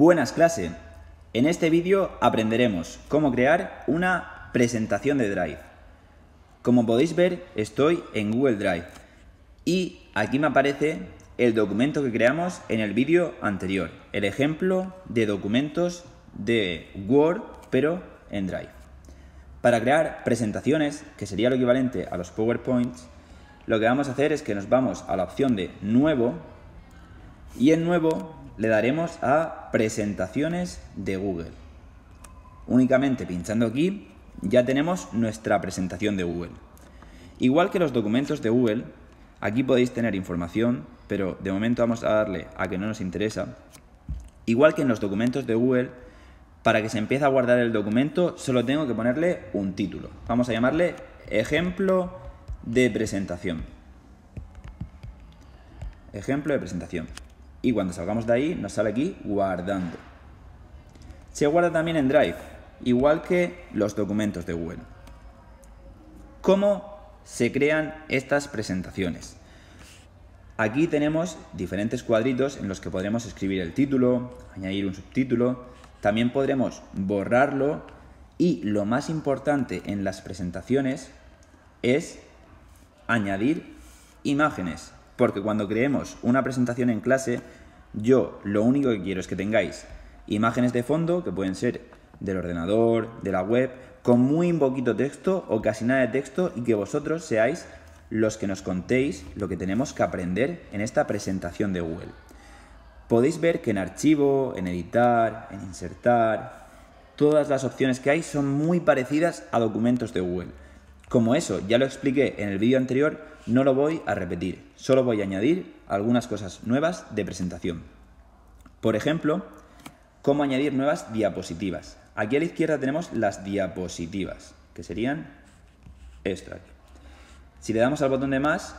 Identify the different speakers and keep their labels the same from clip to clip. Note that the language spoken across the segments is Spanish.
Speaker 1: Buenas clases, en este vídeo aprenderemos cómo crear una presentación de Drive. Como podéis ver estoy en Google Drive y aquí me aparece el documento que creamos en el vídeo anterior, el ejemplo de documentos de Word pero en Drive. Para crear presentaciones, que sería lo equivalente a los PowerPoints, lo que vamos a hacer es que nos vamos a la opción de Nuevo y en nuevo le daremos a presentaciones de Google. Únicamente pinchando aquí ya tenemos nuestra presentación de Google. Igual que los documentos de Google, aquí podéis tener información, pero de momento vamos a darle a que no nos interesa. Igual que en los documentos de Google, para que se empiece a guardar el documento solo tengo que ponerle un título. Vamos a llamarle ejemplo de presentación. Ejemplo de presentación. Y cuando salgamos de ahí, nos sale aquí guardando. Se guarda también en Drive, igual que los documentos de Google. ¿Cómo se crean estas presentaciones? Aquí tenemos diferentes cuadritos en los que podremos escribir el título, añadir un subtítulo, también podremos borrarlo y lo más importante en las presentaciones es añadir imágenes. Porque cuando creemos una presentación en clase, yo lo único que quiero es que tengáis imágenes de fondo, que pueden ser del ordenador, de la web, con muy poquito texto o casi nada de texto y que vosotros seáis los que nos contéis lo que tenemos que aprender en esta presentación de Google. Podéis ver que en archivo, en editar, en insertar, todas las opciones que hay son muy parecidas a documentos de Google. Como eso ya lo expliqué en el vídeo anterior, no lo voy a repetir, solo voy a añadir algunas cosas nuevas de presentación. Por ejemplo, cómo añadir nuevas diapositivas. Aquí a la izquierda tenemos las diapositivas, que serían estas. Si le damos al botón de más,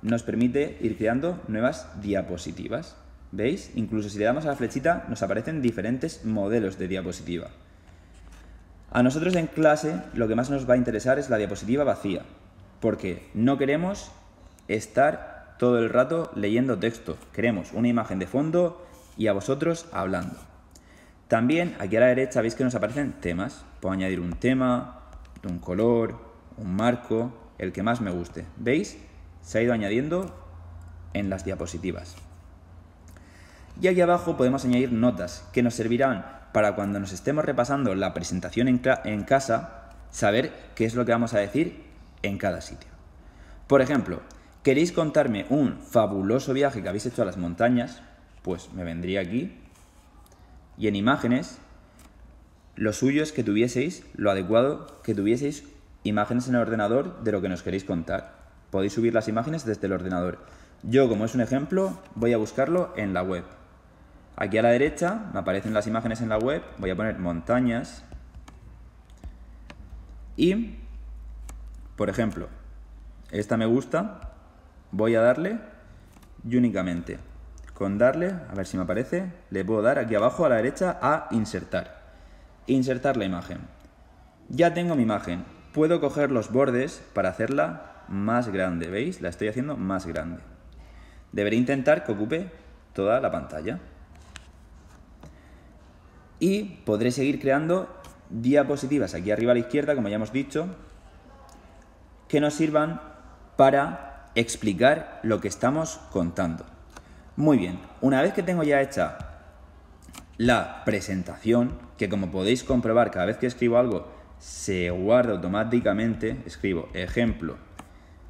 Speaker 1: nos permite ir creando nuevas diapositivas. ¿Veis? Incluso si le damos a la flechita, nos aparecen diferentes modelos de diapositiva. A nosotros en clase lo que más nos va a interesar es la diapositiva vacía, porque no queremos estar todo el rato leyendo texto, queremos una imagen de fondo y a vosotros hablando. También aquí a la derecha veis que nos aparecen temas, puedo añadir un tema, un color, un marco, el que más me guste. ¿Veis? Se ha ido añadiendo en las diapositivas. Y aquí abajo podemos añadir notas que nos servirán para cuando nos estemos repasando la presentación en, casa, saber qué es lo que vamos a decir en cada sitio. Por ejemplo, ¿queréis contarme un fabuloso viaje que habéis hecho a las montañas? Pues me vendría aquí. Y en imágenes, lo suyo es que tuvieseis, lo adecuado, que tuvieseis imágenes en el ordenador de lo que nos queréis contar. Podéis subir las imágenes desde el ordenador. Yo, como es un ejemplo, voy a buscarlo en la web. Aquí a la derecha me aparecen las imágenes en la web, voy a poner montañas y, por ejemplo, esta me gusta, voy a darle y únicamente con darle, a ver si me aparece, le puedo dar aquí abajo a la derecha a insertar. Insertar la imagen. Ya tengo mi imagen. Puedo coger los bordes para hacerla más grande. ¿Veis? La estoy haciendo más grande. Deberé intentar que ocupe toda la pantalla y podré seguir creando diapositivas aquí arriba a la izquierda, como ya hemos dicho, que nos sirvan para explicar lo que estamos contando. Muy bien, una vez que tengo ya hecha la presentación, que como podéis comprobar cada vez que escribo algo se guarda automáticamente, escribo ejemplo,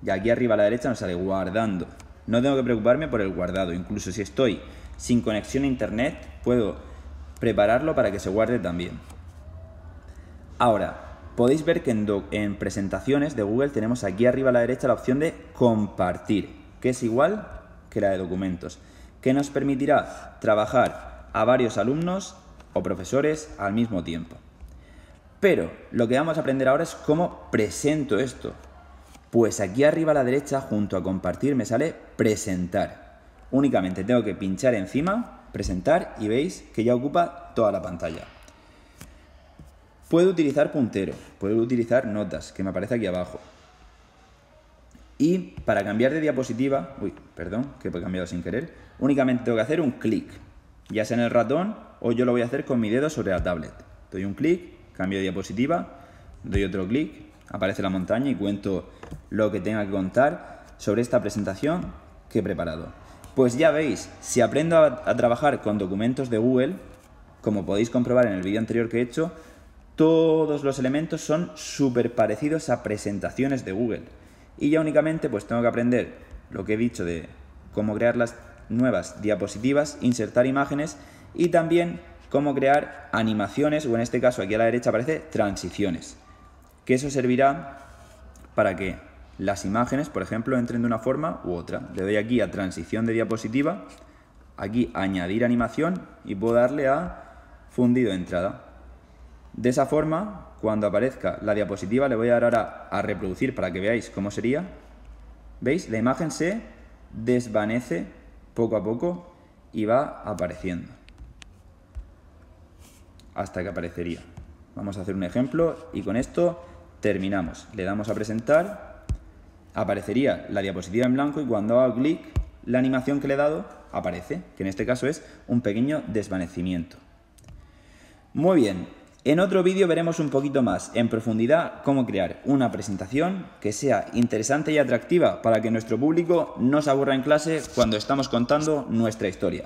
Speaker 1: y aquí arriba a la derecha nos sale guardando. No tengo que preocuparme por el guardado, incluso si estoy sin conexión a internet, puedo prepararlo para que se guarde también. Ahora, podéis ver que en, presentaciones de Google tenemos aquí arriba a la derecha la opción de compartir, que es igual que la de documentos, que nos permitirá trabajar a varios alumnos o profesores al mismo tiempo. Pero lo que vamos a aprender ahora es cómo presento esto. Pues aquí arriba a la derecha, junto a compartir, me sale presentar. Únicamente tengo que pinchar encima presentar y veis que ya ocupa toda la pantalla. Puedo utilizar puntero, puedo utilizar notas, que me aparece aquí abajo. Y para cambiar de diapositiva, uy, perdón, que he cambiado sin querer, únicamente tengo que hacer un clic, ya sea en el ratón o yo lo voy a hacer con mi dedo sobre la tablet. Doy un clic, cambio de diapositiva, doy otro clic, aparece la montaña y cuento lo que tenga que contar sobre esta presentación que he preparado. Pues ya veis, si aprendo a, trabajar con documentos de Google, como podéis comprobar en el vídeo anterior que he hecho, todos los elementos son súper parecidos a presentaciones de Google. Y ya únicamente pues tengo que aprender lo que he dicho de cómo crear las nuevas diapositivas, insertar imágenes y también cómo crear animaciones o en este caso aquí a la derecha aparece transiciones. Que eso servirá para que las imágenes, por ejemplo, entren de una forma u otra. Le doy aquí a transición de diapositiva, aquí añadir animación y puedo darle a fundido de entrada. De esa forma, cuando aparezca la diapositiva, le voy a dar ahora a reproducir para que veáis cómo sería. ¿Veis? La imagen se desvanece poco a poco y va apareciendo. Hasta que aparecería. Vamos a hacer un ejemplo y con esto terminamos. Le damos a presentar aparecería la diapositiva en blanco y cuando hago clic, la animación que le he dado aparece, que en este caso es un pequeño desvanecimiento. Muy bien, en otro vídeo veremos un poquito más en profundidad cómo crear una presentación que sea interesante y atractiva para que nuestro público no se aburra en clase cuando estamos contando nuestra historia.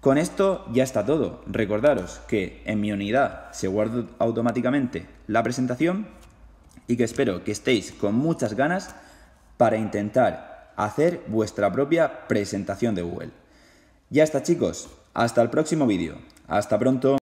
Speaker 1: Con esto ya está todo. Recordaros que en mi unidad se guarda automáticamente la presentación y que espero que estéis con muchas ganas para intentar hacer vuestra propia presentación de Google. Ya está chicos, hasta el próximo vídeo. Hasta pronto.